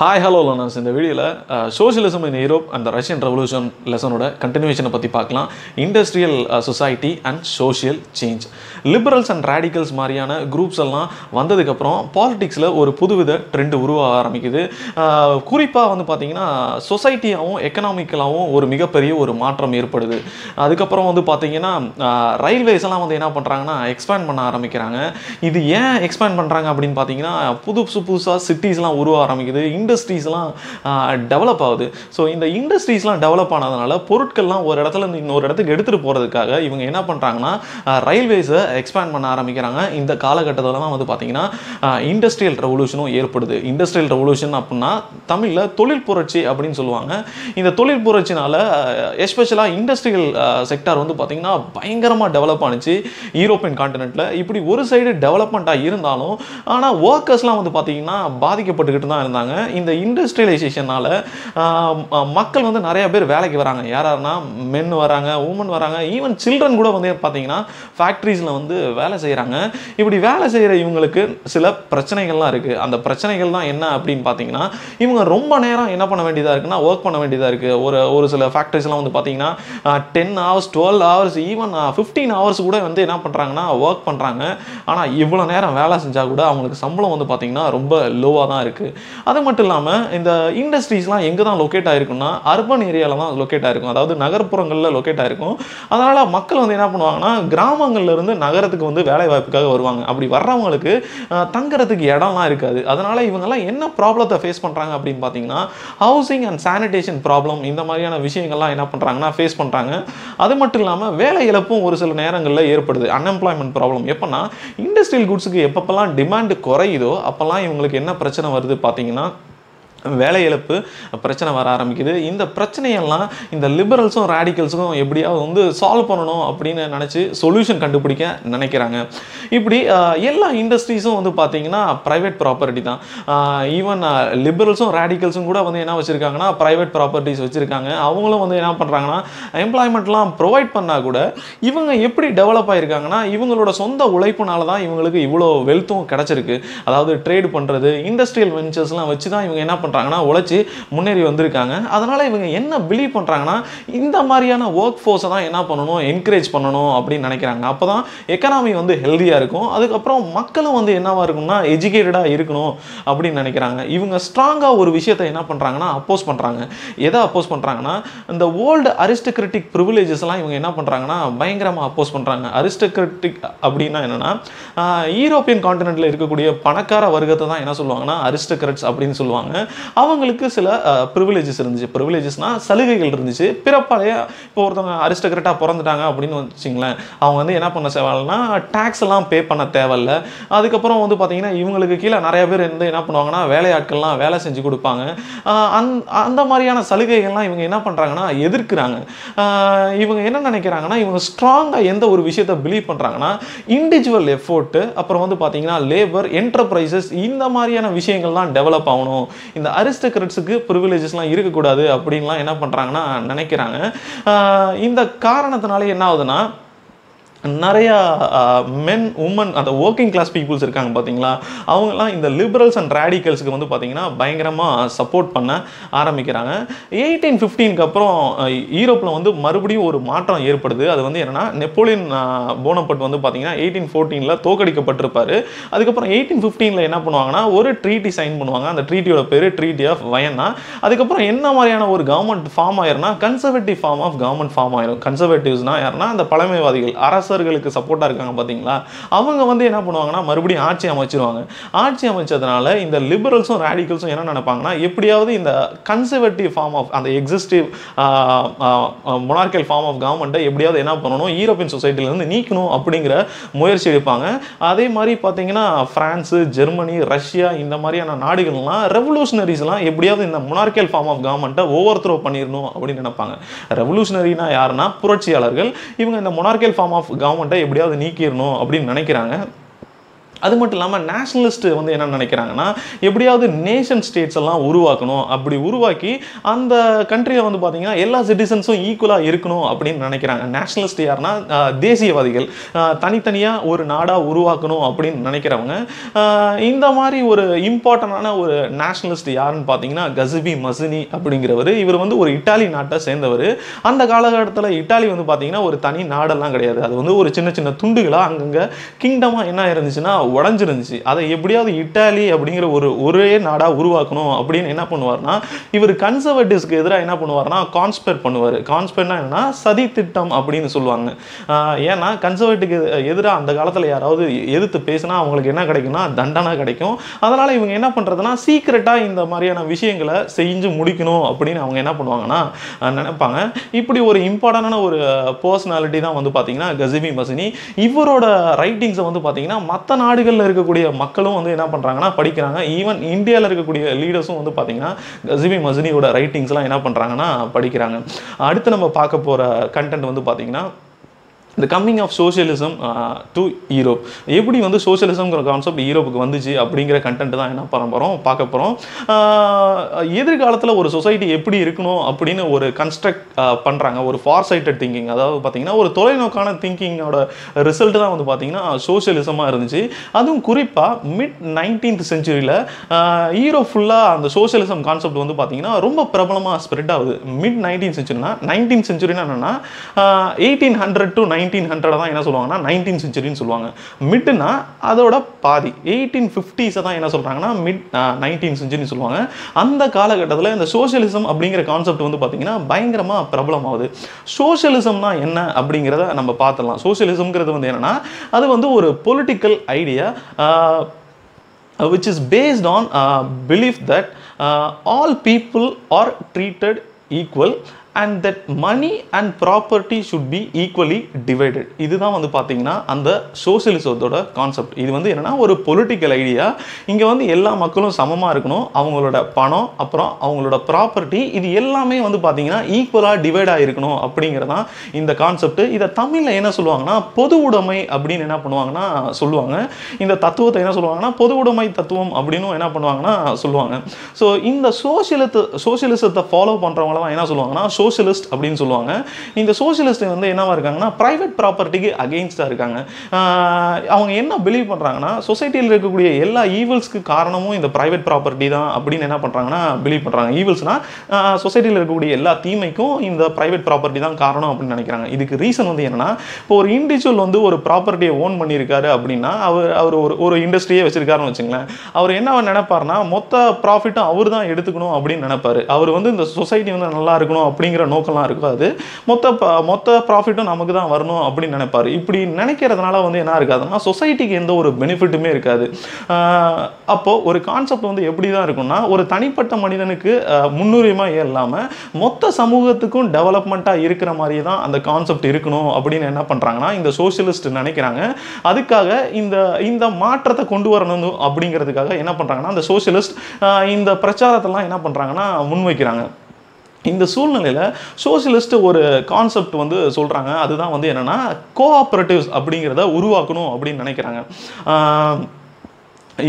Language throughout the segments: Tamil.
ஹாய் ஹலோ லோனர்ஸ் இந்த வீடியோவில் socialism in Europe and Russian revolution லெசனோட கண்டினியூஷனை பற்றி பார்க்கலாம் industrial society and social change liberals and radicals மாதிரியான குரூப்ஸ் எல்லாம் வந்ததுக்கப்புறம் பாலிட்டிக்ஸில் ஒரு புதுவித ட்ரெண்ட் உருவாக ஆரம்பிக்குது குறிப்பாக வந்து பார்த்தீங்கன்னா சொசைட்டியாகவும் எக்கனாமிக்கலாகவும் ஒரு மிகப்பெரிய ஒரு மாற்றம் ஏற்படுது அதுக்கப்புறம் வந்து பார்த்திங்கன்னா ரயில்வேஸ் எல்லாம் வந்து என்ன பண்ணுறாங்கன்னா எக்ஸ்பேண்ட் பண்ண ஆரம்பிக்கிறாங்க இது ஏன் எக்ஸ்பேண்ட் பண்ணுறாங்க அப்படின்னு பார்த்தீங்கன்னா புதுசு புதுசாக சிட்டிஸ்லாம் உருவாக ஆரம்பிக்குது இண்டஸ்ட்ரீஸ்லாம் டெவலப் ஆகுது ஸோ இந்த இண்டஸ்ட்ரீஸ்லாம் டெவலப் ஆனதுனால பொருட்கள்லாம் ஒரு இடத்துல இன்னொரு இடத்துக்கு எடுத்துகிட்டு போகிறதுக்காக இவங்க என்ன பண்ணுறாங்கன்னா ரயில்வேஸை எக்ஸ்பேண்ட் பண்ண ஆரம்பிக்கிறாங்க இந்த காலகட்டத்தில் தான் வந்து பார்த்திங்கன்னா இண்டஸ்ட்ரியல் ரெவல்யூஷனும் ஏற்படுது இண்டஸ்ட்ரியல் ரெவல்யூஷன் அப்படின்னா தமிழில் தொழில் புரட்சி அப்படின்னு சொல்லுவாங்க இந்த தொழில் புரட்சினால் எஸ்பெஷலாக இண்டஸ்ட்ரியல் செக்டார் வந்து பார்த்திங்கன்னா பயங்கரமாக டெவலப் ஆனிச்சு யூரோப்பியன் காண்டினெண்ட்டில் இப்படி ஒரு சைடு டெவலப்மெண்ட்டாக இருந்தாலும் ஆனால் ஒர்க்கர்ஸ்லாம் வந்து பார்த்திங்கன்னா பாதிக்கப்பட்டுக்கிட்டு தான் இருந்தாங்க இந்த இண்டஸ்ட்ரியலைசேஷனால் மக்கள் வந்து நிறைய பேர் வேலைக்கு வராங்க யாராருன்னா மென் வராங்க உமன் வராங்க ஈவன் சில்ட்ரன் கூட வந்து பார்த்தீங்கன்னா ஃபேக்ட்ரிஸில் வந்து வேலை செய்கிறாங்க இப்படி வேலை செய்கிற இவங்களுக்கு சில பிரச்சனைகள்லாம் இருக்குது அந்த பிரச்சனைகள் தான் என்ன அப்படின்னு பார்த்தீங்கன்னா இவங்க ரொம்ப நேரம் என்ன பண்ண வேண்டியதாக இருக்குன்னா ஒர்க் பண்ண வேண்டியதாக இருக்குது ஒரு ஒரு சில ஃபேக்ட்ரிஸ்லாம் வந்து பார்த்தீங்கன்னா ten hours twelve hours even fifteen hours கூட வந்து என்ன பண்ணுறாங்கன்னா ஒர்க் பண்ணுறாங்க ஆனால் இவ்வளோ நேரம் வேலை செஞ்சால் கூட அவங்களுக்கு சம்பளம் வந்து பார்த்தீங்கன்னா ரொம்ப லோவாக தான் இருக்குது அது மட்டும் இல்லாமல் இந்த இண்டஸ்ட்ரீஸ்லாம் எங்கே தான் லொக்கேட் ஆகிருக்குன்னா அர்பன் ஏரியாவில் தான் லொக்கேட் ஆயிருக்கும் அதாவது நகர்ப்புறங்களில் லொக்கேட் ஆயிருக்கும் அதனால் மக்கள் வந்து என்ன பண்ணுவாங்கன்னா கிராமங்கள்லேருந்து நகரத்துக்கு வந்து வேலை வாய்ப்புக்காக வருவாங்க அப்படி வர்றவங்களுக்கு தங்குறதுக்கு இடம்லாம் இருக்காது அதனால் இவங்கெல்லாம் என்ன ப்ராப்ளத்தை ஃபேஸ் பண்ணுறாங்க அப்படின்னு பார்த்தீங்கன்னா ஹவுசிங் அண்ட் சானிடேஷன் ப்ராப்ளம் இந்த மாதிரியான விஷயங்கள்லாம் என்ன பண்ணுறாங்கன்னா ஃபேஸ் பண்ணுறாங்க அது மட்டும் இல்லாமல் வேலை இழப்பும் ஒரு சில நேரங்களில் ஏற்படுது அன்எம்ப்ளாய்மெண்ட் ப்ராப்ளம் எப்போன்னா இண்டஸ்ட்ரியல் குட்ஸுக்கு எப்பப்பெல்லாம் டிமாண்டு குறையுதோ அப்போல்லாம் இவங்களுக்கு என்ன பிரச்சனை வருது பார்த்தீங்கன்னா வேலை இழப்பு பிரச்சனை வர ஆரம்பிக்குது இந்த பிரச்சனையெல்லாம் இந்த லிபரல்ஸும் ரேடிக்கல்ஸும் எப்படியாவது வந்து சால்வ் பண்ணணும் அப்படின்னு நினச்சி சொல்யூஷன் கண்டுபிடிக்க நினைக்கிறாங்க இப்படி எல்லா இண்டஸ்ட்ரீஸும் வந்து பார்த்தீங்கன்னா ப்ரைவேட் ப்ராப்பர்ட்டி தான் ஈவன் லிபரல்ஸும் ரேடிக்கல்ஸும் கூட வந்து என்ன வச்சுருக்காங்கன்னா ப்ரைவேட் ப்ராப்பர்ட்டிஸ் வச்சுருக்காங்க அவங்களும் வந்து என்ன பண்ணுறாங்கன்னா எம்ப்ளாய்மெண்ட்லாம் ப்ரொவைட் பண்ணால் கூட இவங்க எப்படி டெவலப் ஆகிருக்காங்கன்னா இவங்களோட சொந்த உழைப்புனால தான் இவங்களுக்கு இவ்வளோ வெல்த்தும் கிடச்சிருக்கு அதாவது ட்ரேடு பண்ணுறது இண்டஸ்ட்ரியல் வெஞ்சர்ஸ்லாம் வச்சு தான் இவங்க என்ன பண்ணுறாங்க பண்ணுறாங்கன்னா உழைச்சி முன்னேறி வந்திருக்காங்க அதனால் இவங்க என்ன பிலீவ் பண்ணுறாங்கன்னா இந்த மாதிரியான ஒர்க் ஃபோர்ஸை தான் என்ன பண்ணணும் என்கரேஜ் பண்ணணும் அப்படின்னு நினைக்கிறாங்க அப்போ தான் எக்கனாமி வந்து ஹெல்த்தியாக இருக்கும் அதுக்கப்புறம் மக்களும் வந்து என்னவாக இருக்கும்னா எஜுகேட்டடாக இருக்கணும் அப்படின்னு நினைக்கிறாங்க இவங்க ஸ்ட்ராங்காக ஒரு விஷயத்தை என்ன பண்ணுறாங்கன்னா அப்போஸ் பண்ணுறாங்க எதை அப்போஸ் பண்ணுறாங்கன்னா இந்த ஓல்டு அரிஸ்டோக்ரட்டிக் ப்ரிவிலேஜஸ்லாம் இவங்க என்ன பண்ணுறாங்கன்னா பயங்கரமாக அப்போஸ் பண்ணுறாங்க அரிஸ்டோக்ரட்டிக் அப்படின்னா என்னென்னா யூரோப்பியன் காண்டினென்ட்டில் இருக்கக்கூடிய பணக்கார வர்க்கத்தை தான் என்ன சொல்லுவாங்கன்னா அரிஸ்டோக்ரட்ஸ் அப்படின்னு சொல்லுவாங்க அவங்களுக்கு சில ப்ரிவிலேஜஸ் இருந்துச்சு ப்ரிவிலேஜஸ்னால் சலுகைகள் இருந்துச்சு பிறப்பாலேயே இப்போ ஒருத்தவங்க அரிஸ்டோக்ரேட்டாக பிறந்துட்டாங்க அப்படின்னு வச்சுங்களேன் அவங்க வந்து என்ன பண்ண தேவையில்லைன்னா டேக்ஸ் எல்லாம் பே பண்ண தேவையில்ல அதுக்கப்புறம் வந்து பார்த்தீங்கன்னா இவங்களுக்கு கீழே நிறைய பேர் வந்து என்ன பண்ணுவாங்கன்னா வேலையாட்கள்லாம் வேலை செஞ்சு கொடுப்பாங்க அந் அந்த மாதிரியான சலுகைகள்லாம் இவங்க என்ன பண்ணுறாங்கன்னா எதிர்க்கிறாங்க இவங்க என்ன நினைக்கிறாங்கன்னா இவங்க ஸ்ட்ராங்காக எந்த ஒரு விஷயத்தை பிலீவ் பண்ணுறாங்கன்னா இண்டிவிஜுவல் எஃபோர்ட்டு அப்புறம் வந்து பார்த்தீங்கன்னா லேபர் என்டர்பிரைசஸ் இந்த மாதிரியான விஷயங்கள்லாம் டெவலப் ஆகணும் இந்த அரிஸ்டக்ரட்ஸுக்கு ப்ரிவிலேஜஸ்லாம் இருக்கக்கூடாது அப்படின்லாம் என்ன பண்ணுறாங்கன்னா நினைக்கிறாங்க இந்த காரணத்தினாலே என்ன ஆகுதுன்னா நிறையா மென் உமன் அந்த ஒர்க்கிங் கிளாஸ் பீப்புள்ஸ் இருக்காங்க பார்த்தீங்களா அவங்களாம் இந்த லிபரல்ஸ் அண்ட் ரேடிக்கல்ஸுக்கு வந்து பார்த்திங்கன்னா பயங்கரமாக சப்போர்ட் பண்ண ஆரம்பிக்கிறாங்க எயிட்டீன் ஃபிஃப்டீனுக்கு அப்புறம் யூரோப்பில் வந்து மறுபடியும் ஒரு மாற்றம் ஏற்படுது அது வந்து என்னென்னா நெப்போலியன் போனப்பட்டு வந்து பார்த்தீங்கன்னா எயிட்டீன் ஃபோர்டீனில் தோக்கடிக்கப்பட்டிருப்பார் அதுக்கப்புறம் எயிட்டீன் ஃபிஃப்டீனில் என்ன பண்ணுவாங்கன்னா ஒரு ட்ரீட்டி சைன் பண்ணுவாங்க அந்த ட்ரீட்டியோட பேர் ட்ரீட்டி ஆஃப் வயன்னா அதுக்கப்புறம் என்ன மாதிரியான ஒரு கவர்மெண்ட் ஃபார்ம் ஆயிரும்னா conservative form of government form ஆயிரும் கன்சர்வேட்டிவ்ஸ்னால் யாருன்னா அந்த பழமைவாதிகள் அரசு அரசர்களுக்கு சப்போர்ட்டாக இருக்காங்க பார்த்தீங்களா அவங்க வந்து என்ன பண்ணுவாங்கன்னா மறுபடியும் ஆட்சி அமைச்சிருவாங்க ஆட்சி அமைச்சதுனால இந்த லிபரல்ஸும் ரேடிக்கல்ஸும் என்ன நினைப்பாங்கன்னா எப்படியாவது இந்த கன்சர்வேட்டிவ் ஃபார்ம் ஆஃப் அந்த எக்ஸிஸ்டிவ் மொனார்கல் ஃபார்ம் ஆஃப் கவர்மெண்ட்டை எப்படியாவது என்ன பண்ணணும் யூரோப்பியன் சொசைட்டிலேருந்து நீக்கணும் அப்படிங்கிற முயற்சி எடுப்பாங்க அதே மாதிரி பார்த்தீங்கன்னா ஃப்ரான்ஸு ஜெர்மனி ரஷ்யா இந்த மாதிரியான நாடுகள்லாம் ரெவல்யூஷனரிஸ்லாம் எப்படியாவது இந்த மொனார்கல் ஃபார்ம் ஆஃப் கவர்மெண்ட்டை ஓவர் த்ரோ பண்ணிடணும் அப்படின்னு நினைப்பாங்க ரெவல்யூஷனரினா யாருன்னா புரட்சியாளர்கள் இவங்க இந்த மொனார்கல் ஃபார்ம் ஆஃப் கவர்மெண்ட்டை எப்படியாவது நீக்கிடணும் அப்படின்னு நினைக்கிறாங்க அது மட்டும் இல்லாமல் நேஷனலிஸ்ட் வந்து என்ன நினைக்கிறாங்கன்னா எப்படியாவது நேஷன் ஸ்டேட்ஸ் எல்லாம் உருவாக்கணும் அப்படி உருவாக்கி அந்த கண்ட்ரியில் வந்து பார்த்திங்கன்னா எல்லா சிட்டிசன்ஸும் ஈக்குவலாக இருக்கணும் அப்படின்னு நினைக்கிறாங்க நேஷனலிஸ்ட் யாருன்னா தேசியவாதிகள் தனித்தனியாக ஒரு நாடாக உருவாக்கணும் அப்படின்னு நினைக்கிறவங்க இந்த மாதிரி ஒரு இம்பார்ட்டண்டான ஒரு நேஷனலிஸ்ட் யாருன்னு பார்த்தீங்கன்னா கசிபி மசினி அப்படிங்கிறவர் இவர் வந்து ஒரு இட்டாலி நாட்டை சேர்ந்தவர் அந்த காலகட்டத்தில் இட்டாலி வந்து பார்த்தீங்கன்னா ஒரு தனி நாடெல்லாம் கிடையாது அது வந்து ஒரு சின்ன சின்ன துண்டுகளாக அங்கங்கே கிங்டமாக என்ன இருந்துச்சுன்னா உடஞ்சிருந்துச்சு அதை எப்படியாவது இட்டாலி அப்படிங்கிற ஒரு ஒரே நாடாக உருவாக்கணும் அப்படின்னு என்ன பண்ணுவார்னா இவர் கன்சர்வேட்டிவ்ஸ்க்கு எதிராக என்ன பண்ணுவார்னா கான்ஸ்பெர் பண்ணுவார் கான்ஸ்பெர்னா என்னன்னா சதி திட்டம் அப்படின்னு சொல்லுவாங்க ஏன்னா கன்சர்வேட்டிவ்க்கு எதிராக அந்த காலத்தில் யாராவது எதிர்த்து பேசினா அவங்களுக்கு என்ன கிடைக்குன்னா தண்டனை கிடைக்கும் அதனால் இவங்க என்ன பண்ணுறதுனா சீக்கிரட்டாக இந்த மாதிரியான விஷயங்களை செஞ்சு முடிக்கணும் அப்படின்னு அவங்க என்ன பண்ணுவாங்கன்னா நினைப்பாங்க இப்படி ஒரு இம்பார்ட்டனான ஒரு பர்சனாலிட்டி தான் வந்து பார்த்தீங்கன்னா கசிமி மசினி இவரோட ரைட்டிங்ஸை வந்து பார்த்தீங்கன்னா மற்ற நாடு நாடுகளில் இருக்கக்கூடிய மக்களும் வந்து என்ன பண்ணுறாங்கன்னா படிக்கிறாங்க ஈவன் இந்தியாவில் இருக்கக்கூடிய லீடர்ஸும் வந்து பார்த்திங்கன்னா கசிபி மசினியோட ரைட்டிங்ஸ்லாம் என்ன பண்ணுறாங்கன்னா படிக்கிறாங்க அடுத்து நம்ம பார்க்க போகிற கண்டென்ட் வந்து பார்த்திங்கன்னா இந்த coming of socialism to Europe எப்படி வந்து சோஷியலிசம்ங்கிற கான்செப்ட் ஈரோப்புக்கு வந்துச்சு அப்படிங்கிற கண்டென்ட் தான் என்ன பண்ண போகிறோம் பார்க்க போகிறோம் எதிர்காலத்தில் ஒரு சொசைட்டி எப்படி இருக்கணும் அப்படின்னு ஒரு கன்ஸ்ட்ரக்ட் பண்ணுறாங்க ஒரு ஃபார் சைட்டட் திங்கிங் அதாவது பார்த்திங்கன்னா ஒரு தொலைநோக்கான திங்கிங்கோட ரிசல்ட் தான் வந்து பார்த்திங்கன்னா சோஷியலிசமாக இருந்துச்சு அதுவும் குறிப்பாக மிட் நைன்டீன்த் செஞ்சுரியில் ஈரோ ஃபுல்லாக அந்த சோஷியலிசம் கான்செப்ட் வந்து பார்த்திங்கன்னா ரொம்ப பிரபலமாக ஸ்ப்ரெட் ஆகுது மிட் நைன்டீன் செஞ்சுரினா நைன்டீன் செஞ்சுரினா என்னென்னா eighteen hundred to nine nineteen hundred தான் என்ன சொல்லுவாங்கன்னா நைன்டீன் செஞ்சுரின்னு சொல்லுவாங்க மிட்னா அதோட பாதி எயிட்டீன் ஃபிஃப்டிஸை தான் என்ன சொல்கிறாங்கன்னா மிட் நைன்டீன் செஞ்சுரின்னு சொல்லுவாங்க அந்த காலகட்டத்தில் இந்த சோஷியலிசம் அப்படிங்கிற கான்செப்ட் வந்து பார்த்தீங்கன்னா பயங்கரமாக பிரபலமாகுது சோஷியலிசம்னா என்ன அப்படிங்கிறத நம்ம பார்த்துடலாம் சோஷியலிசம்ங்கிறது வந்து என்னென்னா அது வந்து ஒரு political idea which is based on belief that all people are treated equal and that money and property should be equally divided இதுதான் வந்து பார்த்தீங்கன்னா அந்த சோசியலிசத்தோட கான்செப்ட் இது வந்து என்னென்னா ஒரு பொலிட்டிக்கல் ஐடியா இங்கே வந்து எல்லா மக்களும் சமமாக இருக்கணும் அவங்களோட பணம் அப்புறம் அவங்களோட ப்ராப்பர்ட்டி இது எல்லாமே வந்து பார்த்தீங்கன்னா ஈக்குவலாக டிவைட் ஆகிருக்கணும் அப்படிங்கிறதான் இந்த கான்செப்ட் இதை தமிழில் என்ன சொல்லுவாங்கன்னா பொது உடைமை அப்படின்னு என்ன பண்ணுவாங்கன்னா சொல்லுவாங்க இந்த தத்துவத்தை என்ன சொல்லுவாங்கன்னா பொது உடைமை தத்துவம் அப்படின்னு என்ன பண்ணுவாங்கன்னா சொல்லுவாங்க ஸோ இந்த சோசியலித்து சோசியலிசத்தை ஃபாலோ பண்ணுறவங்களாம் என்ன சொல்லுவாங்கன்னா சோஷியலிஸ்ட் அப்படின்னு சொல்லுவாங்க இந்த சோசியலிஸ்ட் வந்து என்னவாக இருக்காங்கன்னா ப்ரைவேட் ப்ராப்பர்ட்டிக்கு அகெயின்ஸ்டாக இருக்காங்க அவங்க என்ன பிலீவ் பண்ணுறாங்கன்னா சொசைட்டியில் இருக்கக்கூடிய எல்லா ஈவல்ஸ்க்கு காரணமும் இந்த ப்ரைவேட் ப்ராப்பர்ட்டி தான் அப்படின்னு என்ன பண்ணுறாங்கன்னா பிலீவ் பண்ணுறாங்க ஈவல்ஸ்னால் சொசைட்டியில் இருக்கக்கூடிய எல்லா தீமைக்கும் இந்த ப்ரைவேட் ப்ராப்பர்ட்டி தான் காரணம் அப்படின்னு நினைக்கிறாங்க இதுக்கு ரீசன் வந்து என்னென்னா இப்போ ஒரு இண்டிவிஜுவல் வந்து ஒரு ப்ராப்பர்ட்டியை ஓன் பண்ணியிருக்காரு அப்படின்னா அவர் அவர் ஒரு ஒரு இண்டஸ்ட்ரியே வச்சுருக்காருன்னு வச்சுங்களேன் அவர் என்ன நினைப்பார்னா மொத்த ப்ராஃபிட்டும் அவர் தான் எடுத்துக்கணும் அப்படின்னு நினைப்பார் அவர் வந்து இந்த சொசைட்டி வந்து நல்லா இருக்கணும் அப்படின்னு அப்படிங்கிற நோக்கம்லாம் இருக்காது மொத்த மொத்த ப்ராஃபிட்டும் நமக்கு தான் வரணும் அப்படின்னு நினைப்பார் இப்படி நினைக்கிறதுனால வந்து என்ன இருக்காதுன்னா சொசைட்டிக்கு எந்த ஒரு பெனிஃபிட்டுமே இருக்காது அப்போது ஒரு கான்செப்ட் வந்து எப்படி தான் இருக்கும்னா ஒரு தனிப்பட்ட மனிதனுக்கு முன்னுரிமை இல்லாமல் மொத்த சமூகத்துக்கும் டெவலப்மெண்ட்டாக இருக்கிற மாதிரி தான் அந்த கான்செப்ட் இருக்கணும் அப்படின்னு என்ன பண்ணுறாங்கன்னா இந்த சோஷியலிஸ்ட் நினைக்கிறாங்க அதுக்காக இந்த இந்த மாற்றத்தை கொண்டு வரணும் அப்படிங்கிறதுக்காக என்ன பண்ணுறாங்கன்னா அந்த சோஷியலிஸ்ட் இந்த பிரச்சாரத்தெல்லாம் என்ன பண்ணுறாங்கன்னா முன்வைக்கிறாங்க இந்த சூழ்நிலையில் சோசியலிஸ்ட் ஒரு கான்செப்ட் வந்து சொல்கிறாங்க அதுதான் வந்து என்னென்னா கோஆப்ரேட்டிவ்ஸ் அப்படிங்கிறத உருவாக்கணும் அப்படின்னு நினைக்கிறாங்க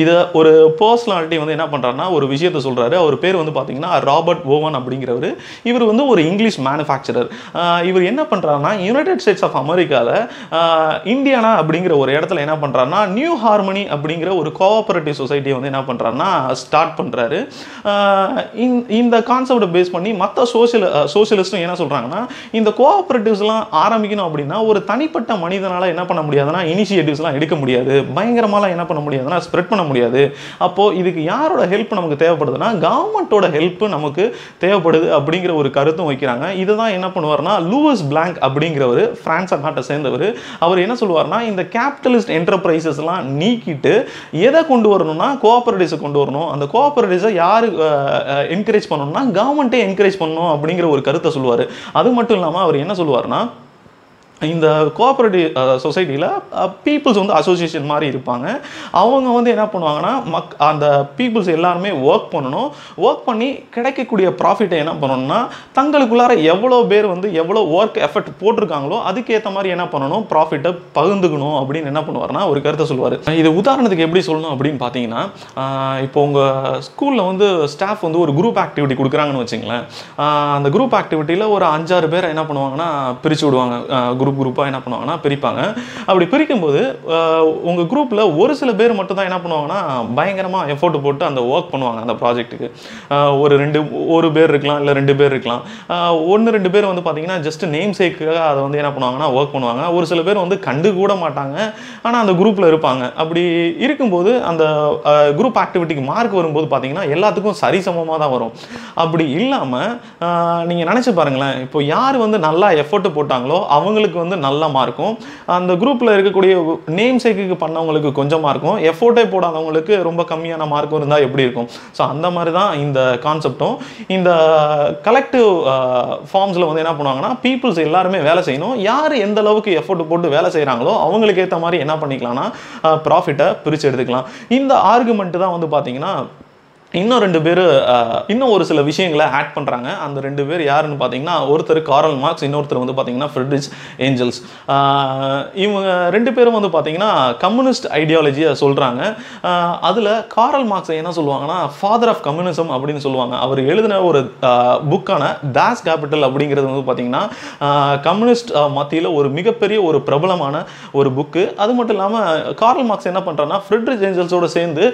இதை ஒரு பர்சனாலிட்டி வந்து என்ன பண்ணுறாருன்னா ஒரு விஷயத்தை சொல்கிறாரு அவர் பேர் வந்து பார்த்தீங்கன்னா ராபர்ட் ஓவன் அப்படிங்கிறவர் இவர் வந்து ஒரு இங்கிலீஷ் மேனுஃபேக்சரர் இவர் என்ன பண்ணுறாருன்னா யுனைடெட் ஸ்டேட்ஸ் ஆஃப் அமெரிக்காவில் இந்தியானா அப்படிங்கிற ஒரு இடத்துல என்ன பண்ணுறாருனா நியூ ஹார்மனி அப்படிங்கிற ஒரு கோஆப்ரேட்டிவ் சொசைட்டியை வந்து என்ன பண்ணுறாருனா ஸ்டார்ட் பண்ணுறாரு இந்த கான்செப்டை பேஸ் பண்ணி மற்ற சோசியல் சோசியலிஸ்ட்டும் என்ன சொல்கிறாங்கன்னா இந்த கோஆப்ரேட்டிவ்ஸ்லாம் ஆரம்பிக்கணும் அப்படின்னா ஒரு தனிப்பட்ட மனிதனால் என்ன பண்ண முடியாதுன்னா இனிஷியேட்டிவ்ஸ்லாம் எடுக்க முடியாது பயங்கரமாலாம் என்ன பண்ண முடியாதுன்னா ஸ்ப்ரெட் பண்ண பண்ண முடியாது அப்போது இதுக்கு யாரோட ஹெல்ப் நமக்கு தேவைப்படுதுன்னா கவர்மெண்ட்டோட ஹெல்ப் நமக்கு தேவைப்படுது அப்படிங்கிற ஒரு கருத்தும் வைக்கிறாங்க இதை தான் என்ன பண்ணுவார்னா லூவஸ் பிளாங்க் அப்படிங்கிறவர் ஃப்ரான்ஸ் நாட்டை சேர்ந்தவர் அவர் என்ன சொல்லுவார்னா இந்த கேபிட்டலிஸ்ட் என்டர்பிரைசஸ்லாம் நீக்கிட்டு எதை கொண்டு வரணும்னா கோஆபரேட்டிவ்ஸை கொண்டு வரணும் அந்த கோஆபரேட்டிவ்ஸை யார் என்கரேஜ் பண்ணணும்னா கவர்மெண்ட்டே என்கரேஜ் பண்ணணும் அப்படிங்கிற ஒரு கருத்தை சொல்லுவார் அது மட்டும் இல்லாமல் அவர் என்ன சொல்லுவார்னா இந்த கோஆப்ரேட்டிவ் சொசைட்டியில் பீப்புள்ஸ் வந்து அசோசியேஷன் மாதிரி இருப்பாங்க அவங்க வந்து என்ன பண்ணுவாங்கன்னா மக் அந்த பீப்புள்ஸ் எல்லாருமே ஒர்க் பண்ணணும் ஒர்க் பண்ணி கிடைக்கக்கூடிய ப்ராஃபிட்டை என்ன பண்ணணும்னா தங்களுக்குள்ளார எவ்வளோ பேர் வந்து எவ்வளோ ஒர்க் எஃபர்ட் போட்டிருக்காங்களோ அதுக்கேற்ற மாதிரி என்ன பண்ணணும் ப்ராஃபிட்டை பகிர்ந்துக்கணும் அப்படின்னு என்ன பண்ணுவார்னா ஒரு கருத்தை சொல்லுவார் இது உதாரணத்துக்கு எப்படி சொல்லணும் அப்படின்னு பார்த்தீங்கன்னா இப்போ உங்கள் ஸ்கூலில் வந்து ஸ்டாஃப் வந்து ஒரு குரூப் ஆக்டிவிட்டி கொடுக்குறாங்கன்னு வச்சுங்களேன் அந்த குரூப் ஆக்டிவிட்டியில் ஒரு அஞ்சாறு பேர் என்ன பண்ணுவாங்கன்னா பிரித்து விடுவாங்க குரூப் குரூப் குரூப்பாக என்ன பண்ணுவாங்கன்னா பிரிப்பாங்க அப்படி பிரிக்கும்போது உங்கள் குரூப்பில் ஒரு சில பேர் மட்டும் தான் என்ன பண்ணுவாங்கன்னா பயங்கரமாக எஃபோர்ட் போட்டு அந்த ஒர்க் பண்ணுவாங்க அந்த ப்ராஜெக்ட்டுக்கு ஒரு ரெண்டு ஒரு பேர் இருக்கலாம் இல்லை ரெண்டு பேர் இருக்கலாம் ஒன்று ரெண்டு பேர் வந்து பார்த்தீங்கன்னா ஜஸ்ட் நேம் சேக்காக அதை வந்து என்ன பண்ணுவாங்கன்னா ஒர்க் பண்ணுவாங்க ஒரு சில பேர் வந்து கண்டு கூட மாட்டாங்க ஆனால் அந்த குரூப்பில் இருப்பாங்க அப்படி இருக்கும்போது அந்த குரூப் ஆக்டிவிட்டிக்கு மார்க் வரும்போது பார்த்திங்கன்னா எல்லாத்துக்கும் சரிசமமாக தான் வரும் அப்படி இல்லாமல் நீங்கள் நினச்சி பாருங்களேன் இப்போ யார் வந்து நல்லா எஃபோர்ட் போட்டாங்களோ அவங்களுக்கு வந்து நல்ல மார்க்கும் அந்த குரூப்பில் இருக்கக்கூடிய நேம் சேக்குக்கு பண்ணவங்களுக்கு கொஞ்சமாக இருக்கும் எஃபோர்ட்டே போடாதவங்களுக்கு ரொம்ப கம்மியான மார்க்கும் இருந்தால் எப்படி இருக்கும் ஸோ அந்த மாதிரி தான் இந்த கான்செப்டும் இந்த கலெக்டிவ் ஃபார்ம்ஸில் வந்து என்ன பண்ணுவாங்கன்னா பீப்புள்ஸ் எல்லாருமே வேலை செய்யணும் யார் எந்த அளவுக்கு எஃபோர்ட் போட்டு வேலை செய்கிறாங்களோ அவங்களுக்கு ஏற்ற மாதிரி என்ன பண்ணிக்கலாம்னா ப்ராஃபிட்டை பிரித்து எடுத்துக்கலாம் இந்த ஆர்குமெண்ட்டு தான் வந்து பார்த்திங்கன்னா இன்னும் ரெண்டு பேர் இன்னும் ஒரு சில விஷயங்களை ஆட் பண்ணுறாங்க அந்த ரெண்டு பேர் யாருன்னு பார்த்தீங்கன்னா ஒருத்தர் காரல் மார்க்ஸ் இன்னொருத்தர் வந்து பார்த்தீங்கன்னா ஃப்ரெட்ரிச் ஏஞ்சல்ஸ் இவங்க ரெண்டு பேரும் வந்து பார்த்தீங்கன்னா கம்யூனிஸ்ட் ஐடியாலஜியை சொல்கிறாங்க அதில் காரல் மார்க்ஸ் என்ன சொல்லுவாங்கன்னா ஃபாதர் ஆஃப் கம்யூனிசம் அப்படின்னு சொல்லுவாங்க அவர் எழுதின ஒரு புக்கான தாஸ் கேபிட்டல் அப்படிங்கிறது வந்து பார்த்தீங்கன்னா கம்யூனிஸ்ட் மத்தியில் ஒரு மிகப்பெரிய ஒரு பிரபலமான ஒரு புக்கு அது மட்டும் இல்லாமல் காரல் மார்க்ஸ் என்ன பண்ணுறாங்கன்னா ஃப்ரெட்ரிச் ஏஞ்சல்ஸோடு சேர்ந்து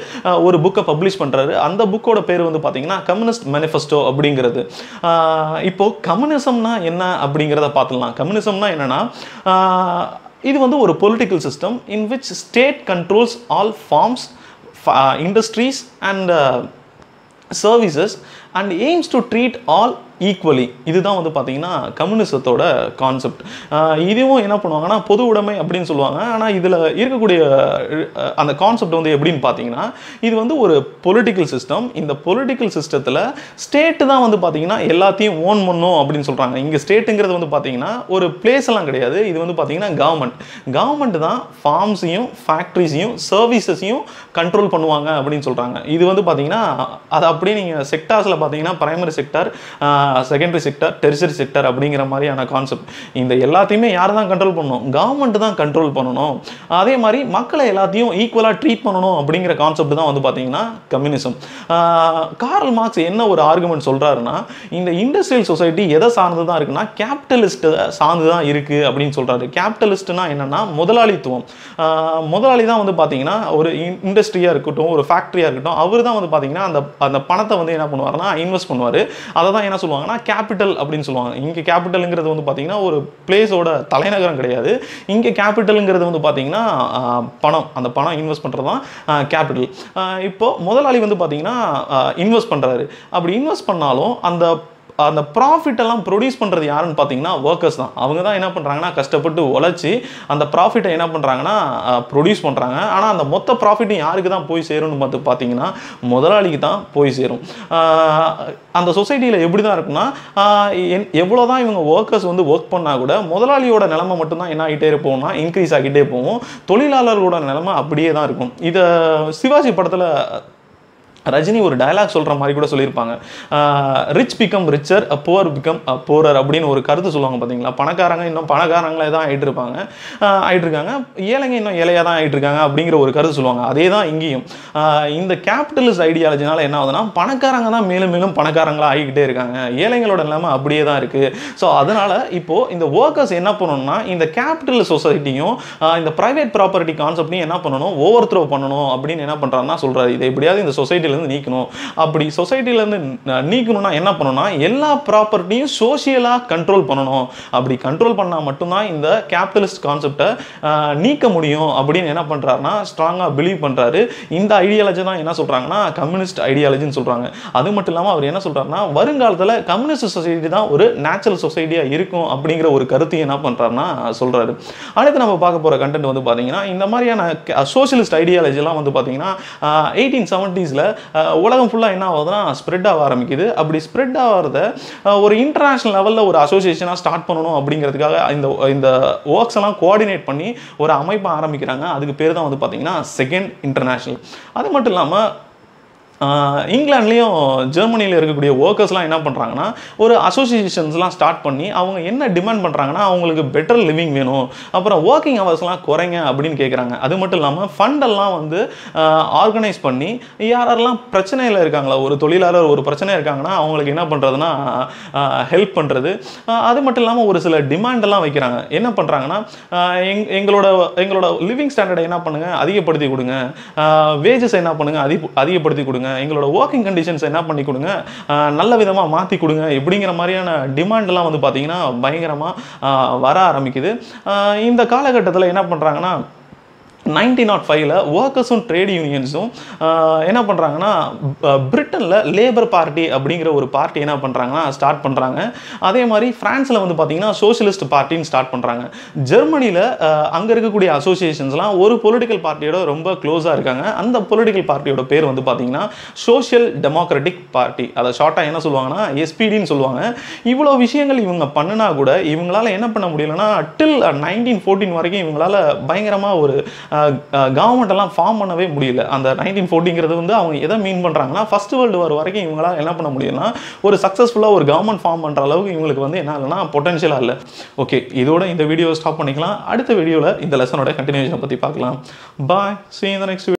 ஒரு புக்கை பப்ளிஷ் பண்ணுறாரு அந்த புக்கோட பேர் வந்து பார்த்தீங்கன்னா கம்யூனிஸ்ட் மேனிஃபெஸ்டோ அப்படிங்கிறது இப்போது கம்யூனிசம்னா என்ன அப்படிங்கிறத பார்த்துடலாம் கம்யூனிசம்னா என்னென்னா இது வந்து ஒரு political system in which state controls all forms industries and services and aims to treat all equally இதுதான் வந்து பார்த்தீங்கன்னா கம்யூனிசத்தோட கான்செப்ட் இதுவும் என்ன பண்ணுவாங்கன்னா பொது உடைமை அப்படின்னு சொல்லுவாங்க ஆனால் இதில் இருக்கக்கூடிய அந்த கான்செப்ட் வந்து எப்படின்னு பார்த்தீங்கன்னா இது வந்து ஒரு பொலிட்டிக்கல் சிஸ்டம் இந்த பொலிட்டிக்கல் சிஸ்டத்தில் ஸ்டேட்டு தான் வந்து பார்த்தீங்கன்னா எல்லாத்தையும் ஓன் பண்ணும் அப்படின்னு சொல்கிறாங்க இங்கே ஸ்டேட்டுங்கிறது வந்து பார்த்தீங்கன்னா ஒரு பிளேஸ் எல்லாம் கிடையாது இது வந்து பார்த்தீங்கன்னா கவர்மெண்ட் கவர்மெண்ட் தான் ஃபார்ம்ஸையும் ஃபேக்ட்ரிஸையும் சர்வீசஸையும் கண்ட்ரோல் பண்ணுவாங்க அப்படின்னு சொல்கிறாங்க இது வந்து பார்த்தீங்கன்னா அது அப்படியே நீங்கள் செக்டார்ஸில் பார்த்தீங்கன்னா primary sector secondary sector tertiary sector அப்படிங்கிற மாதிரியான கான்செப்ட் இந்த எல்லாத்தையுமே யார் தான் கண்ட்ரோல் பண்ணணும் கவர்மெண்ட் தான் கண்ட்ரோல் பண்ணணும் அதே மாதிரி மக்களை எல்லாத்தையும் ஈக்குவலாக ட்ரீட் பண்ணணும் அப்படிங்கிற கான்செப்ட் தான் வந்து பார்த்தீங்கன்னா கம்யூனிசம் கார்ல் மார்க்ஸ் என்ன ஒரு ஆர்குமெண்ட் சொல்கிறாருன்னா இந்த இண்டஸ்ட்ரியல் சொசைட்டி எதை சார்ந்து தான் இருக்குன்னா கேபிட்டலிஸ்ட்டை சார்ந்து தான் இருக்குது அப்படின்னு சொல்கிறாரு கேபிட்டலிஸ்ட்னா என்னென்னா முதலாளித்துவம் முதலாளி தான் வந்து பார்த்தீங்கன்னா ஒரு இண்டஸ்ட்ரியாக இருக்கட்டும் ஒரு ஃபேக்ட்ரியாக இருக்கட்டும் அவர் தான் வந்து பார்த்தீங்கன்னா அந்த அந்த பணத்தை வந்து என்ன பண்ணுவார்னா இன்வெஸ்ட் பண்ணுவார் அதை தான் என்ன சொல்லுவாங்கன்னா கேபிட்டல் அப்படின்னு சொல்லுவாங்க இங்கே கேபிட்டலுங்கிறது வந்து பார்த்தீங்கன்னா ஒரு பிளேஸோட தலைநகரம் கிடையாது இங்கே கேபிட்டலுங்கிறது வந்து பார்த்தீங்கன்னா பணம் அந்த பணம் இன்வெஸ்ட் பண்ணுறது தான் கேபிட்டல் இப்போது முதலாளி வந்து பார்த்தீங்கன்னா இன்வெஸ்ட் பண்ணுறாரு அப்படி இன்வெஸ்ட் பண்ணாலும் அந்த அந்த ப்ராஃபிட் எல்லாம் ப்ரொடியூஸ் பண்ணுறது யாருன்னு பார்த்தீங்கன்னா ஒர்க்கர்ஸ் தான் அவங்க தான் என்ன பண்ணுறாங்கன்னா கஷ்டப்பட்டு உழைச்சி அந்த ப்ராஃபிட்டை என்ன பண்ணுறாங்கன்னா ப்ரொடியூஸ் பண்ணுறாங்க ஆனால் அந்த மொத்த ப்ராஃபிட்டும் யாருக்கு தான் போய் சேரும்னு பார்த்து பார்த்தீங்கன்னா முதலாளிக்கு தான் போய் சேரும் அந்த சொசைட்டியில் எப்படி தான் இருக்குன்னா எவ்வளோ தான் இவங்க ஒர்க்கர்ஸ் வந்து ஒர்க் பண்ணால் கூட முதலாளியோட நிலமை மட்டும்தான் என்ன ஆகிட்டே இருப்போம்னா இன்க்ரீஸ் ஆகிட்டே போவோம் தொழிலாளர்களோட நிலமை அப்படியே தான் இருக்கும் இதை சிவாஜி படத்தில் ரஜினி ஒரு டயலாக் சொல்கிற மாதிரி கூட சொல்லியிருப்பாங்க rich become richer poor become poorer அப்படின்னு ஒரு கருத்து சொல்லுவாங்க பார்த்தீங்களா பணக்காரங்க இன்னும் பணக்காரங்களே தான் ஆகிட்டு இருப்பாங்க ஆகிட்டு இருக்காங்க ஏழைங்க இன்னும் ஏழையாக தான் ஆகிட்டு இருக்காங்க அப்படிங்கிற ஒரு கருத்து சொல்லுவாங்க அதே தான் இங்கேயும் இந்த கேபிட்டலிஸ்ட் ஐடியாலஜினால என்ன ஆகுதுன்னா பணக்காரங்க தான் மேலும் மேலும் பணக்காரங்களாக ஆகிக்கிட்டே இருக்காங்க ஏழைங்களோட நிலைமை அப்படியே தான் இருக்குது ஸோ அதனால் இப்போது இந்த ஒர்க்கர்ஸ் என்ன பண்ணணும்னா இந்த கேபிட்டல் சொசைட்டியும் இந்த ப்ரைவேட் ப்ராப்பர்ட்டி கான்செப்டையும் என்ன பண்ணணும் ஓவர் த்ரோ பண்ணணும் அப்படின்னு என்ன பண்ணுறாருன்னா சொல்கிறாரு இது எப்படியாவது இந்த சொசைட்டியில் சொசைட்டிலேருந்து நீக்கணும் அப்படி சொசைட்டிலேருந்து நீக்கணும்னா என்ன பண்ணணும்னா எல்லா ப்ராப்பர்ட்டியும் சோசியலாக கண்ட்ரோல் பண்ணணும் அப்படி கண்ட்ரோல் பண்ணால் மட்டும்தான் இந்த கேபிட்டலிஸ்ட் கான்செப்டை நீக்க முடியும் அப்படின்னு என்ன பண்ணுறாருனா ஸ்ட்ராங்காக பிலீவ் பண்ணுறாரு இந்த ஐடியாலஜி தான் என்ன சொல்கிறாங்கன்னா கம்யூனிஸ்ட் ஐடியாலஜின்னு சொல்கிறாங்க அது மட்டும் இல்லாமல் அவர் என்ன சொல்கிறாருன்னா வருங்காலத்தில் கம்யூனிஸ்ட் சொசைட்டி தான் ஒரு நேச்சுரல் சொசைட்டியாக இருக்கும் அப்படிங்கிற ஒரு கருத்தையும் என்ன பண்ணுறாருன்னா சொல்கிறாரு அடுத்து நம்ம பார்க்க போகிற கண்டென்ட் வந்து பார்த்தீங்கன்னா இந்த மாதிரியான சோசியலிஸ்ட் ஐடியாலஜிலாம் வந்து பார்த்தீங்கன்னா எயிட்டீன் செவன்ட்டீஸில் உலகம் ஃபுல்லாக என்ன ஆகுதுன்னா ஸ்ப்ரெட் ஆக ஆரம்பிக்குது அப்படி ஸ்ப்ரெட் ஆகிறத ஒரு இன்டர்நேஷ்னல் லெவலில் ஒரு அசோசியேஷனாக ஸ்டார்ட் பண்ணணும் அப்படிங்கிறதுக்காக இந்த இந்த ஒர்க்ஸ் எல்லாம் கோஆர்டினேட் பண்ணி ஒரு அமைப்பை ஆரம்பிக்கிறாங்க அதுக்கு பேர் தான் வந்து பார்த்திங்கன்னா செகண்ட் இன்டர்நேஷ்னல் அது மட்டும் இல்லாமல் இங்கிலாண்ட்லேயும் ஜெர்மனியில் இருக்கக்கூடிய ஒர்க்கர்ஸ்லாம் என்ன பண்ணுறாங்கன்னா ஒரு அசோசியேஷன்ஸ்லாம் ஸ்டார்ட் பண்ணி அவங்க என்ன டிமாண்ட் பண்ணுறாங்கன்னா அவங்களுக்கு பெட்டர் லிவிங் வேணும் அப்புறம் ஒர்க்கிங் ஹவர்ஸ்லாம் குறைங்க அப்படின்னு கேட்குறாங்க அது மட்டும் இல்லாமல் ஃபண்டெல்லாம் வந்து ஆர்கனைஸ் பண்ணி யாரெல்லாம் பிரச்சனையில் இருக்காங்களா ஒரு தொழிலாளர் ஒரு பிரச்சனை இருக்காங்கன்னா அவங்களுக்கு என்ன பண்ணுறதுனா ஹெல்ப் பண்ணுறது அது மட்டும் இல்லாமல் ஒரு சில டிமாண்டெல்லாம் வைக்கிறாங்க என்ன பண்ணுறாங்கன்னா எங் எங்களோட எங்களோட லிவிங் ஸ்டாண்டர்டை என்ன பண்ணுங்கள் அதிகப்படுத்தி கொடுங்க வேஜஸ் என்ன பண்ணுங்கள் அதிக அதிகப்படுத்தி கொடுங்க கொடுங்க எங்களோட ஒர்க்கிங் கண்டிஷன்ஸ் என்ன பண்ணி கொடுங்க நல்ல விதமாக மாற்றி கொடுங்க இப்படிங்கிற மாதிரியான டிமாண்ட்லாம் வந்து பார்த்திங்கன்னா பயங்கரமாக வர ஆரம்பிக்குது இந்த காலகட்டத்தில் என்ன பண்ணுறாங்கன்னா நைன்டீன் நாட் ஃபைவ்ல ஒர்க்கர்ஸும் ட்ரேட் யூனியன்ஸும் என்ன பண்ணுறாங்கன்னா பிரிட்டனில் லேபர் பார்ட்டி அப்படிங்கிற ஒரு பார்ட்டி என்ன பண்ணுறாங்கன்னா ஸ்டார்ட் பண்ணுறாங்க அதே மாதிரி ஃப்ரான்ஸில் வந்து பார்த்திங்கன்னா சோஷியலிஸ்ட் பார்ட்டின்னு ஸ்டார்ட் பண்ணுறாங்க ஜெர்மனியில் அங்கே இருக்கக்கூடிய அசோசியேஷன்ஸ்லாம் ஒரு பொலிட்டிக்கல் பார்ட்டியோட ரொம்ப க்ளோஸாக இருக்காங்க அந்த பொலிட்டிக்கல் பார்ட்டியோட பேர் வந்து பார்த்திங்கன்னா சோஷியல் டெமோக்ராட்டிக் பார்ட்டி அதை ஷார்ட்டாக என்ன சொல்லுவாங்கன்னா எஸ்பிடின்னு சொல்லுவாங்க இவ்வளோ விஷயங்கள் இவங்க பண்ணினா கூட இவங்களால் என்ன பண்ண முடியலன்னா டில் நைன்டீன் ஃபோர்டீன் வரைக்கும் இவங்களால் பயங்கரமாக ஒரு கவர்மெண்ட்டெல்லாம் ஃபார்ம் பண்ணவே முடியல அந்த நைன்டீன் ஃபோர்ட்டிங்கிறது வந்து அவங்க எதை மீன் பண்ணுறாங்கன்னா ஃபஸ்ட் வேர்ல்டு வார் வரைக்கும் இவங்களால் என்ன பண்ண முடியும்னா ஒரு சக்ஸஸ்ஃபுல்லாக ஒரு கவர்மெண்ட் ஃபார்ம் பண்ணுற அளவுக்கு இவங்களுக்கு வந்து என்ன இல்லைனா பொட்டன்ஷியலாக இல்லை ஓகே இதோட இந்த வீடியோ ஸ்டாப் பண்ணிக்கலாம் அடுத்த வீடியோவில் இந்த லெசனோட கண்டினியூஷனை பற்றி பார்க்கலாம் பாய் சி இந்த நெக்ஸ்ட்